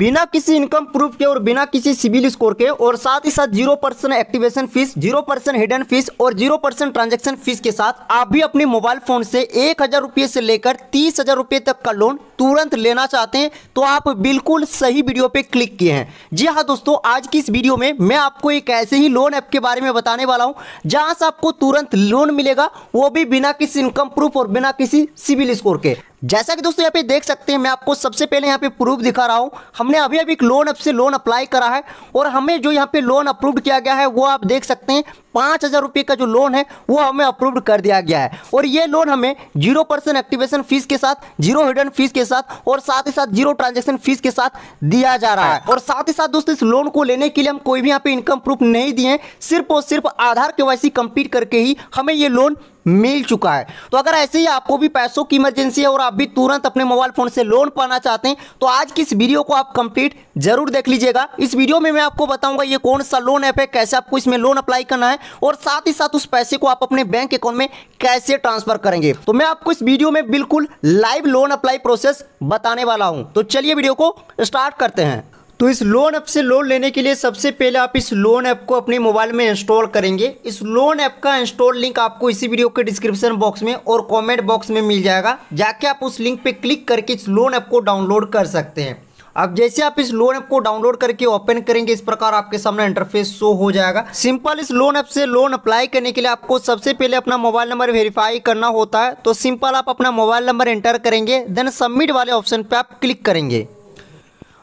बिना किसी income proof के और बिना किसी सिविल स्कोर के और साथ ही साथ zero percent activation fee zero percent hidden fee और जीरो परसेंट ट्रांजेक्शन फीस के साथ आप भी अपने मोबाइल फोन से एक हजार रुपये से लेकर तीस हजार रुपये तक का लोन तुरंत लेना चाहते हैं तो आप बिल्कुल सही वीडियो पे क्लिक किए हैं जी हाँ दोस्तों आज की इस वीडियो में मैं आपको एक ऐसे ही लोन ऐप के बारे में बताने वाला हूँ जहाँ से आपको तुरंत लोन मिलेगा वो भी बिना किसी इनकम प्रूफ और बिना किसी सिविल स्कोर के जैसा कि दोस्तों यहाँ पे देख सकते हैं मैं आपको सबसे पहले यहाँ पे प्रूफ दिखा रहा हूँ हमने अभी अभी एक लोन से लोन अप्लाई करा है और हमें जो यहाँ पे लोन अप्रूव किया गया है वो आप देख सकते हैं पाँच हज़ार रुपये का जो लोन है वो हमें अप्रूव कर दिया गया है और ये लोन हमें जीरो परसेंट एक्टिवेशन फीस के साथ जीरो हिडन फीस के साथ और साथ ही साथ जीरो ट्रांजेक्शन फीस के साथ दिया जा रहा है और साथ ही साथ दोस्तों इस लोन को लेने के लिए हम कोई भी यहाँ पे इनकम प्रूफ नहीं दिए सिर्फ और सिर्फ आधार के वाई करके ही हमें ये लोन मिल चुका है तो अगर ऐसे ही आपको भी पैसों की इमरजेंसी है और आप भी तुरंत अपने मोबाइल फ़ोन से लोन पाना चाहते हैं तो आज की इस वीडियो को आप कंप्लीट जरूर देख लीजिएगा इस वीडियो में मैं आपको बताऊंगा ये कौन सा लोन ऐप है कैसे आपको इसमें लोन अप्लाई करना है और साथ ही साथ उस पैसे को आप अपने बैंक अकाउंट में कैसे ट्रांसफर करेंगे तो मैं आपको इस वीडियो में बिल्कुल लाइव लोन अप्लाई प्रोसेस बताने वाला हूँ तो चलिए वीडियो को स्टार्ट करते हैं तो इस लोन ऐप से लोन लेने के लिए सबसे पहले आप इस लोन ऐप को अपने मोबाइल में इंस्टॉल करेंगे इस लोन ऐप का इंस्टॉल लिंक आपको इसी वीडियो के डिस्क्रिप्शन बॉक्स में और कमेंट बॉक्स में मिल जाएगा जाके आप उस लिंक पे क्लिक करके इस लोन ऐप को डाउनलोड कर सकते हैं अब जैसे आप इस लोन ऐप को डाउनलोड करके ओपन करेंगे इस प्रकार आपके सामने इंटरफेस शो हो जाएगा सिंपल इस लोन ऐप से लोन अप्लाई करने के लिए आपको सबसे पहले अपना मोबाइल नंबर वेरीफाई करना होता है तो सिंपल आप अपना मोबाइल नंबर एंटर करेंगे देन सबमिट वाले ऑप्शन पे आप क्लिक करेंगे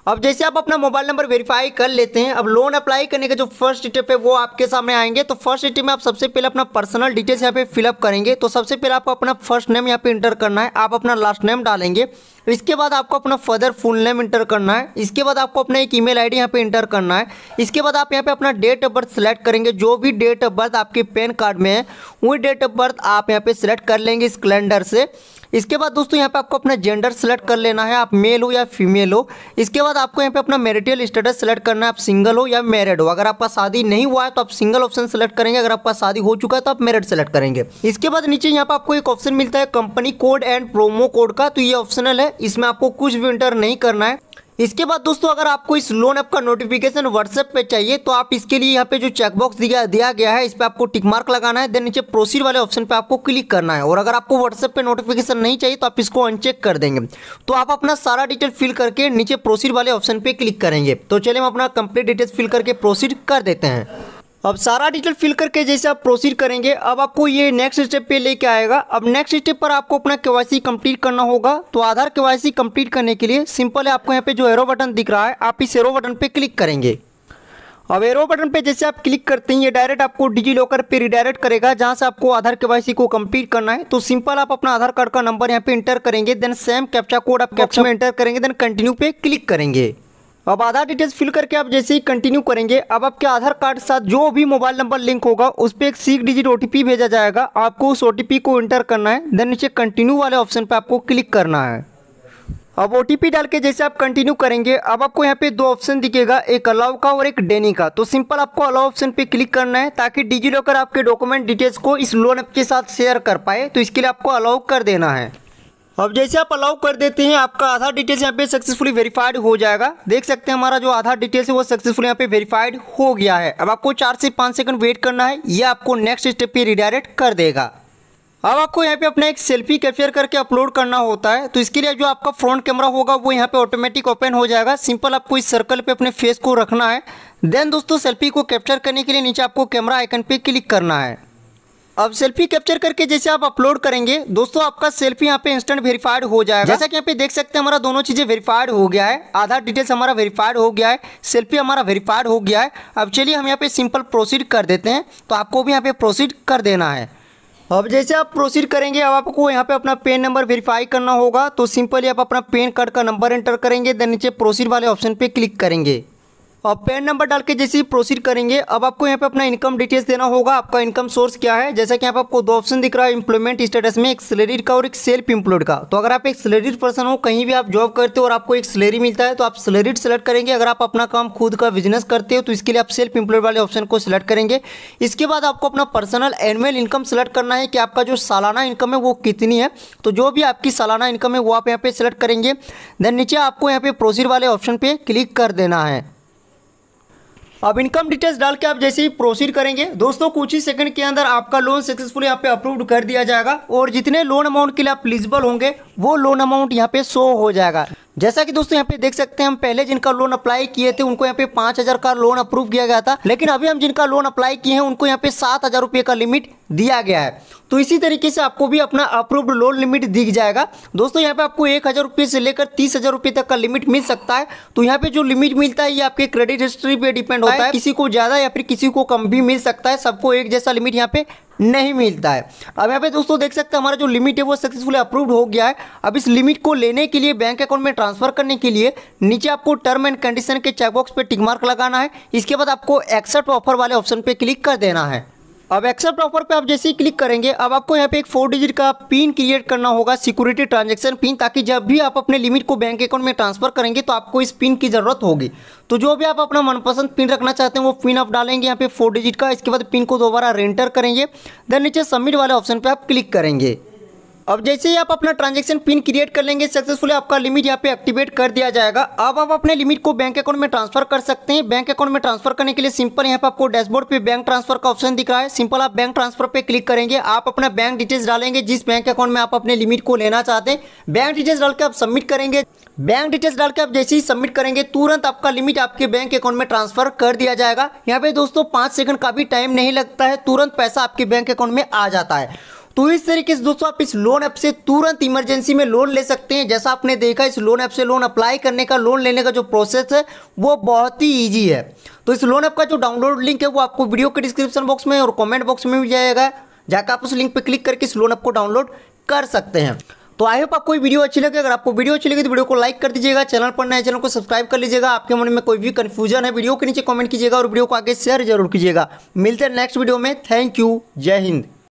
अब जैसे आप अपना मोबाइल नंबर वेरीफाई कर लेते हैं अब लोन अप्लाई करने का जो फर्स्ट स्टेप है वो आपके सामने आएंगे तो फर्स्ट स्टेप में आप सबसे पहले अपना पर्सनल डिटेल्स यहाँ पे फिलअप करेंगे तो सबसे पहले आपको अपना फर्स्ट नेम यहाँ पे इंटर करना है आप अपना लास्ट नेम डालेंगे इसके बाद आपको अपना फर्दर फुल नेम इंटर करना है इसके बाद आपको अपना एक ईमेल आईडी यहाँ पे इंटर करना है इसके बाद आप यहाँ पे अपना डेट ऑफ बर्थ सेलेक्ट करेंगे जो भी डेट ऑफ बर्थ आपके पैन कार्ड में है वही डेट ऑफ बर्थ आप यहाँ पे सिलेक्ट कर लेंगे इस कैलेंडर से इसके बाद दोस्तों यहाँ पे आपको अपना जेंडर सेलेक्ट कर लेना है आप मेल हो या फीमेल हो इसके बाद आपको यहाँ पे अपना मेरिटल स्टेटस सेलेक्ट करना है आप सिंगल हो या मैरिड हो अगर आपका शादी नहीं हुआ है तो आप सिंगल ऑप्शन सेलेक्ट करेंगे अगर आपका शादी हो चुका है तो आप मेरिड सेलेक्ट करेंगे इसके बाद नीचे यहाँ पे आपको एक ऑप्शन मिलता है company code and promo code का तो ये ऑप्शनल है इसमें आपको कुछ भी इंटर नहीं करना है इसके बाद दोस्तों अगर आपको इस लोन ऐप का नोटिफिकेशन व्हाट्सएप पे चाहिए तो आप इसके लिए यहाँ पे जो चेकबॉक्स दिया दिया गया है इस पर आपको टिक मार्क लगाना है देन नीचे प्रोसीड वाले ऑप्शन पे आपको क्लिक करना है और अगर आपको व्हाट्सएप पे नोटिफिकेशन नहीं चाहिए तो आप इसको अनचेक कर देंगे तो आप अपना सारा डिटेल फिल करके नीचे प्रोसीड वाले ऑप्शन पर क्लिक करेंगे तो चलिए हम अपना कंप्लीट डिटेल्स फिल करके प्रोसीड कर देते हैं अब सारा डिटेल फिल करके जैसे आप प्रोसीड करेंगे अब आपको ये नेक्स्ट स्टेप पे लेके आएगा अब नेक्स्ट स्टेप पर आपको अपना केवाईसी कंप्लीट करना होगा तो आधार केवाईसी कंप्लीट करने के लिए सिंपल है आपको यहाँ पे जो एरो बटन दिख रहा है आप इस एरो बटन पे क्लिक करेंगे अब एरो बटन पे जैसे आप क्लिक करते हैं ये डायरेक्ट आपको डिजी लॉकर पर रिडायरेक्ट करेगा जहाँ से आपको आधार के को कम्प्लीट करना है तो सिंपल आप अपना आधार कार्ड का नंबर यहाँ पे इंटर करेंगे देन सेम कैप्चा कोड आप कैप्चा में इंटर करेंगे देन कंटिन्यू पे क्लिक करेंगे अब आधार डिटेल्स फिल करके आप जैसे ही कंटिन्यू करेंगे अब आपके आधार कार्ड साथ जो भी मोबाइल नंबर लिंक होगा उस पर एक सीख डिजिट ओ भेजा जाएगा आपको उस ओ को इंटर करना है देन नीचे कंटिन्यू वाले ऑप्शन पर आपको क्लिक करना है अब ओ डाल के जैसे आप कंटिन्यू करेंगे अब आपको यहाँ पे दो ऑप्शन दिखेगा एक अलाउ का और एक डेनी का तो सिंपल आपको अलाउ ऑप्शन पे क्लिक करना है ताकि डिजी लॉकर आपके डॉक्यूमेंट डिटेल्स को इस लोन ऐप के साथ शेयर कर पाए तो इसके लिए आपको अलाउ कर देना है अब जैसे आप अलाउ कर देते हैं आपका आधार डिटेल्स यहाँ पे सक्सेसफुली वेरीफाइड हो जाएगा देख सकते हैं हमारा जो आधार डिटेल्स है वो सक्सेसफुल यहाँ पे वेरीफाइड हो गया है अब आपको चार से पाँच सेकंड वेट करना है ये आपको नेक्स्ट स्टेप पे रिडायरेक्ट कर देगा अब आपको यहाँ पे अपना एक सेल्फी कैप्चर करके अपलोड करना होता है तो इसके लिए जो आपका फ्रंट कैमरा होगा वो यहाँ पे ऑटोमेटिक ओपन हो जाएगा सिंपल आपको इस सर्कल पे अपने फेस को रखना है देन दोस्तों सेल्फी को कैप्चर करने के लिए नीचे आपको कैमरा आइकन पे क्लिक करना है अब सेल्फी कैप्चर करके जैसे आप अपलोड करेंगे दोस्तों आपका सेल्फी यहाँ पे इंस्टेंट वेरीफाइड हो जाएगा जैसा कि यहाँ पे देख सकते हैं हमारा दोनों चीजें वेरीफाइड हो गया है आधार डिटेल्स हमारा वेरीफाइड हो गया है सेल्फी हमारा वेरीफाइड हो गया है अब चलिए हम यहाँ पे सिंपल प्रोसीड कर देते हैं तो आपको भी यहाँ पे प्रोसीड कर देना है अब जैसे आप प्रोसीड करेंगे अब आपको यहाँ पे अपना पेन नंबर वेरीफाई करना होगा तो सिंपली आप अपना पेन कार्ड का नंबर एंटर करेंगे देन नीचे प्रोसीड वाले ऑप्शन पे क्लिक करेंगे और पैन नंबर डाल के जैसे ही प्रोसीड करेंगे अब आपको यहाँ पे अपना इनकम डिटेल्स देना होगा आपका इनकम सोर्स क्या है जैसा कि यहाँ पे आपको दो ऑप्शन दिख रहा है इंप्लॉयमेंट स्टेटस में एक सैलरीड का और एक सेल्फ एम्प्लॉयड का तो अगर आप एक सैलरीड पर्सन हो कहीं भी आप जॉब करते हो और आपको एक सैलरी मिलता है तो आप सैलरीड सेलेक्ट करेंगे अगर आप अपना काम खुद का बिजनेस करते हो तो इसके लिए आप सेल्फ इंप्लॉयड वाले ऑप्शन को सिलेक्ट करेंगे इसके बाद आपको अपना पर्सनल एनुअल इनकम सेलेक्ट करना है कि आपका जो सालाना इनकम है वो कितनी है तो जो भी आपकी सालाना इनकम है वो आप यहाँ पे सेलेक्ट करेंगे देन नीचे आपको यहाँ पे प्रोसीड वाले ऑप्शन पर क्लिक कर देना है अब इनकम डिटेल्स डाल के आप जैसे ही प्रोसीड करेंगे दोस्तों कुछ ही सेकंड के अंदर आपका लोन सक्सेसफुल यहाँ पे अप्रूव्ड कर दिया जाएगा और जितने लोन अमाउंट के लिए आप एलिजिबल होंगे वो लोन अमाउंट यहाँ पे शो हो जाएगा जैसा कि दोस्तों यहाँ पे देख सकते हैं हम पहले जिनका लोन अप्लाई किए थे उनको यहाँ पे पांच हज़ार का लोन अप्रूव किया गया था लेकिन अभी हम जिनका लोन अप्लाई किए हैं उनको यहाँ पे सात हज़ार रुपये का लिमिट दिया गया है तो इसी तरीके से आपको भी अपना अप्रूव्ड लोन लिमिट दिख जाएगा दोस्तों यहाँ पे आपको एक हज़ार रुपये से लेकर तीस हज़ार रुपये तक का लिमिट मिल सकता है तो यहाँ पे जो लिमिट मिलता है ये आपके क्रेडिट हिस्ट्री पे डिपेंड होता है किसी को ज़्यादा या फिर किसी को कम भी मिल सकता है सबको एक जैसा लिमिट यहाँ पे नहीं मिलता है अब यहाँ पे दोस्तों देख सकते हैं हमारा जो लिमिट है वो सक्सेसफुल अप्रूव्ड हो गया है अब इस लिमिट को लेने के लिए बैंक अकाउंट में ट्रांसफर करने के लिए नीचे आपको टर्म एंड कंडीशन के चेकबॉक्स पर टिकमार्क लगाना है इसके बाद आपको एक्सेप्ट ऑफर वाले ऑप्शन पर क्लिक कर देना है अब एक्सेप्ट प्रॉपर पे आप जैसे ही क्लिक करेंगे अब आपको यहाँ पे एक फोर डिजिट का पिन क्रिएट करना होगा सिक्योरिटी ट्रांजैक्शन पिन ताकि जब भी आप अपने लिमिट को बैंक अकाउंट में ट्रांसफर करेंगे तो आपको इस पिन की ज़रूरत होगी तो जो भी आप अपना मनपसंद पिन रखना चाहते हैं वो पिन आप डालेंगे यहाँ पे फोर डिजिट का इसके बाद पिन को दोबारा रेंटर करेंगे देन नीचे सबमिट वाले ऑप्शन पर आप क्लिक करेंगे अब जैसे ही आप अपना ट्रांजेक्शन पिन क्रिएट कर लेंगे सक्सेसफुली आपका लिमिट यहाँ पे एक्टिवेट कर दिया जाएगा अब आप अपने लिमिट को बैंक अकाउंट में ट्रांसफर कर सकते हैं बैंक अकाउंट में ट्रांसफर करने के लिए सिंपल यहाँ पे आपको डैशबोर्ड पे बैंक ट्रांसफर का ऑप्शन दिख रहा है सिंपल आप बैंक ट्रांसफर पे क्लिक करेंगे आप अपना बैंक डिटेल्स डालेंगे जिस बैंक अकाउंट में आप अपने लिमिट को लेना चाहते हैं बैंक डिटेल्स डाल के आप सबमिट करेंगे बैंक डिटेल्स डाल के आप जैसे ही सबमिट करेंगे तुरंत आपका लिमिट आपके बैंक अकाउंट में ट्रांसफर कर दिया जाएगा यहाँ पे दोस्तों पाँच सेकंड का भी टाइम नहीं लगता है तुरंत पैसा आपके बैंक अकाउंट में आ जाता है तो इस तरीके से दोस्तों आप इस लोन ऐप से तुरंत इमरजेंसी में लोन ले सकते हैं जैसा आपने देखा इस लोन ऐप से लोन अप्लाई करने का लोन लेने का जो प्रोसेस है वो बहुत ही ईजी है तो इस लोन ऐप का जो डाउनलोड लिंक है वो आपको वीडियो के डिस्क्रिप्शन बॉक्स में और कॉमेंट बॉक्स में भी जाएगा जाकर आप उस लिंक पर क्लिक करके इस लोन ऐप को डाउनलोड कर सकते हैं तो आई होप आपको वीडियो अच्छी लगे अगर आपको वीडियो अच्छी लगी तो वीडियो को लाइक कर दीजिएगा चैनल पर नए चैनल को सब्सक्राइब कर लीजिएगा आपके मन में कोई भी कन्फ्यूजन है वीडियो के नीचे कमेंट कीजिएगा और वीडियो को आगे शेयर जरूर कीजिएगा मिलते हैं नेक्स्ट वीडियो में थैंक यू जय हिंद